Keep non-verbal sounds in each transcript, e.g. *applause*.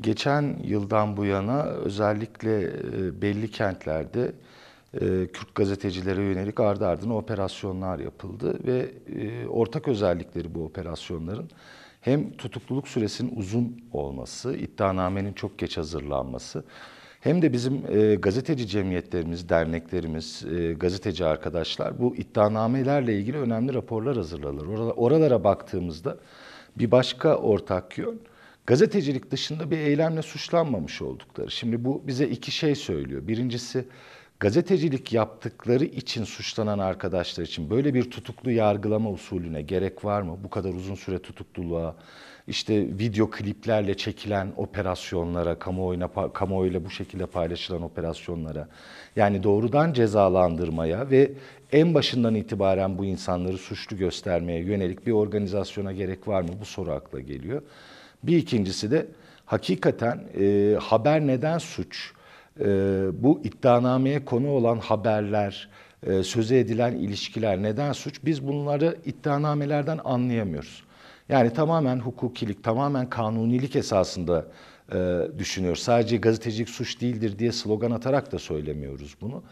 geçen yıldan bu yana özellikle e, belli kentlerde e, Kürt gazetecilere yönelik ardı ardına operasyonlar yapıldı ve e, ortak özellikleri bu operasyonların hem tutukluluk süresinin uzun olması, iddianamenin çok geç hazırlanması hem de bizim gazeteci cemiyetlerimiz, derneklerimiz, gazeteci arkadaşlar bu iddianamelerle ilgili önemli raporlar hazırlarlar. oralara baktığımızda bir başka ortak yön gazetecilik dışında bir eylemle suçlanmamış oldukları. Şimdi bu bize iki şey söylüyor. Birincisi gazetecilik yaptıkları için suçlanan arkadaşlar için böyle bir tutuklu yargılama usulüne gerek var mı? Bu kadar uzun süre tutukluluğa, işte video kliplerle çekilen operasyonlara, kamuoyuna, kamuoyuyla bu şekilde paylaşılan operasyonlara, yani doğrudan cezalandırmaya ve en başından itibaren bu insanları suçlu göstermeye yönelik bir organizasyona gerek var mı? Bu soru akla geliyor. Bir ikincisi de hakikaten e, haber neden suç? E, bu iddianameye konu olan haberler, e, söze edilen ilişkiler neden suç? Biz bunları iddianamelerden anlayamıyoruz. Yani tamamen hukukilik, tamamen kanunilik esasında e, düşünüyor. Sadece gazetecilik suç değildir diye slogan atarak da söylemiyoruz bunu.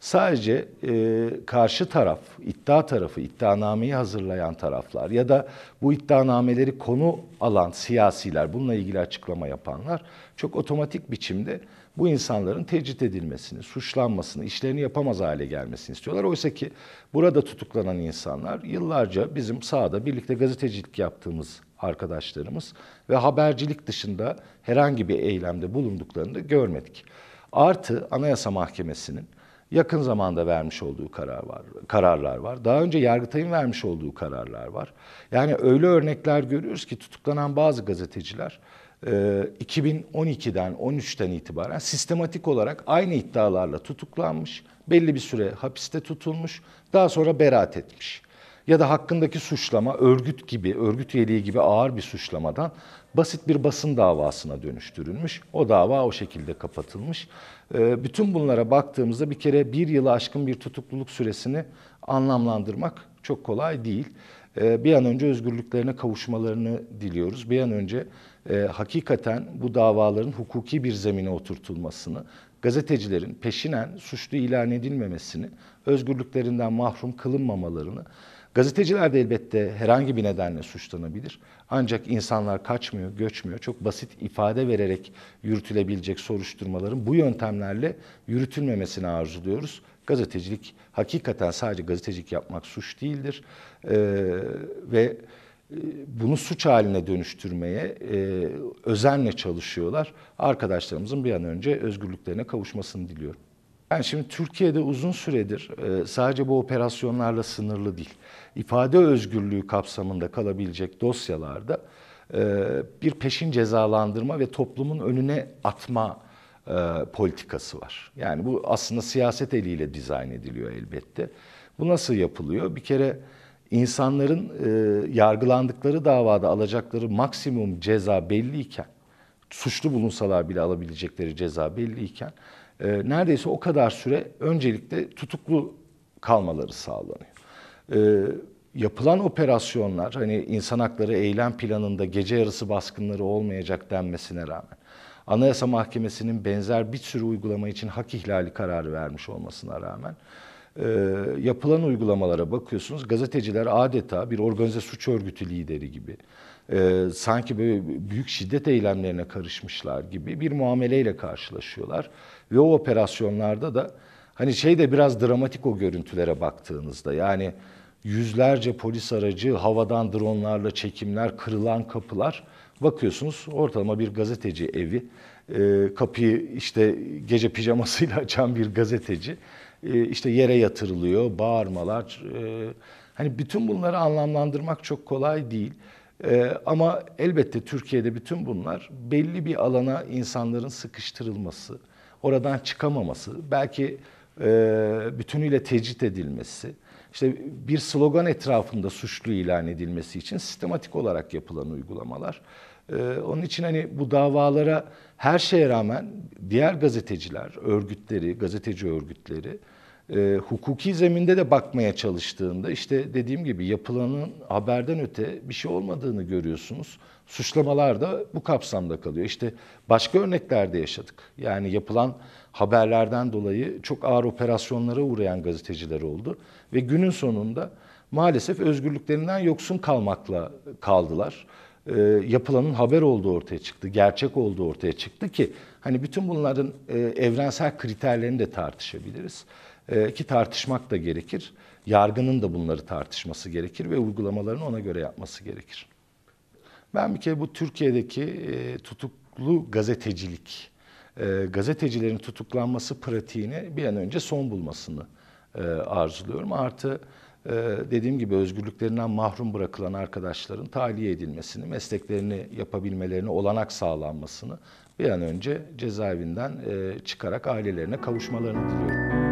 Sadece e, karşı taraf, iddia tarafı, iddianameyi hazırlayan taraflar ya da bu iddianameleri konu alan siyasiler, bununla ilgili açıklama yapanlar çok otomatik biçimde bu insanların tecrit edilmesini, suçlanmasını, işlerini yapamaz hale gelmesini istiyorlar. Oysa ki burada tutuklanan insanlar yıllarca bizim sahada birlikte gazetecilik yaptığımız arkadaşlarımız ve habercilik dışında herhangi bir eylemde bulunduklarını da görmedik. Artı Anayasa Mahkemesi'nin yakın zamanda vermiş olduğu karar var, kararlar var. Daha önce Yargıtay'ın vermiş olduğu kararlar var. Yani öyle örnekler görüyoruz ki tutuklanan bazı gazeteciler 2012'den e, 13'ten itibaren sistematik olarak aynı iddialarla tutuklanmış, belli bir süre hapiste tutulmuş, daha sonra beraat etmiş ya da hakkındaki suçlama örgüt gibi, örgüt üyeliği gibi ağır bir suçlamadan basit bir basın davasına dönüştürülmüş. O dava o şekilde kapatılmış. Ee, bütün bunlara baktığımızda bir kere bir yılı aşkın bir tutukluluk süresini anlamlandırmak çok kolay değil. Ee, bir an önce özgürlüklerine kavuşmalarını diliyoruz. Bir an önce e, hakikaten bu davaların hukuki bir zemine oturtulmasını, gazetecilerin peşinen suçlu ilan edilmemesini, özgürlüklerinden mahrum kılınmamalarını Gazeteciler de elbette herhangi bir nedenle suçlanabilir. Ancak insanlar kaçmıyor, göçmüyor. Çok basit ifade vererek yürütülebilecek soruşturmaların bu yöntemlerle yürütülmemesini arzuluyoruz. Gazetecilik hakikaten sadece gazetecilik yapmak suç değildir. Ee, ve e, bunu suç haline dönüştürmeye e, özenle çalışıyorlar. Arkadaşlarımızın bir an önce özgürlüklerine kavuşmasını diliyorum. Yani şimdi Türkiye'de uzun süredir e, sadece bu operasyonlarla sınırlı değil. İfade özgürlüğü kapsamında kalabilecek dosyalarda e, bir peşin cezalandırma ve toplumun önüne atma e, politikası var. Yani bu aslında siyaset eliyle dizayn ediliyor elbette. Bu nasıl yapılıyor? Bir kere insanların yargılandıkları davada alacakları maksimum ceza belliyken, suçlu bulunsalar bile alabilecekleri ceza belliyken e, neredeyse o kadar süre öncelikle tutuklu kalmaları sağlanıyor. E, yapılan operasyonlar hani insan hakları eylem planında gece yarısı baskınları olmayacak denmesine rağmen Anayasa Mahkemesi'nin benzer bir sürü uygulama için hak ihlali kararı vermiş olmasına rağmen e, yapılan uygulamalara bakıyorsunuz gazeteciler adeta bir organize suç örgütü lideri gibi e, sanki böyle büyük şiddet eylemlerine karışmışlar gibi bir muameleyle karşılaşıyorlar. Ve o operasyonlarda da hani şey de biraz dramatik o görüntülere baktığınızda yani yüzlerce polis aracı havadan dronlarla çekimler, kırılan kapılar bakıyorsunuz ortalama bir gazeteci evi e, kapıyı işte gece pijamasıyla *laughs* açan bir gazeteci e, işte yere yatırılıyor, bağırmalar. E, hani bütün bunları anlamlandırmak çok kolay değil. Ee, ama elbette Türkiye'de bütün bunlar belli bir alana insanların sıkıştırılması, oradan çıkamaması, belki e, bütünüyle tecrit edilmesi, işte bir slogan etrafında suçlu ilan edilmesi için sistematik olarak yapılan uygulamalar. Ee, onun için hani bu davalara her şeye rağmen diğer gazeteciler, örgütleri, gazeteci örgütleri e, hukuki zeminde de bakmaya çalıştığında işte dediğim gibi yapılanın haberden öte bir şey olmadığını görüyorsunuz. Suçlamalar da bu kapsamda kalıyor. İşte başka örneklerde yaşadık. Yani yapılan haberlerden dolayı çok ağır operasyonlara uğrayan gazeteciler oldu ve günün sonunda maalesef özgürlüklerinden yoksun kalmakla kaldılar e, yapılanın haber olduğu ortaya çıktı, gerçek olduğu ortaya çıktı ki hani bütün bunların e, evrensel kriterlerini de tartışabiliriz. E, ki tartışmak da gerekir. Yargının da bunları tartışması gerekir ve uygulamalarını ona göre yapması gerekir. Ben bir kere bu Türkiye'deki e, tutuklu gazetecilik, e, gazetecilerin tutuklanması pratiğini bir an önce son bulmasını e, arzuluyorum. Artı ee, dediğim gibi özgürlüklerinden mahrum bırakılan arkadaşların tahliye edilmesini, mesleklerini yapabilmelerini, olanak sağlanmasını bir an önce cezaevinden e, çıkarak ailelerine kavuşmalarını diliyorum.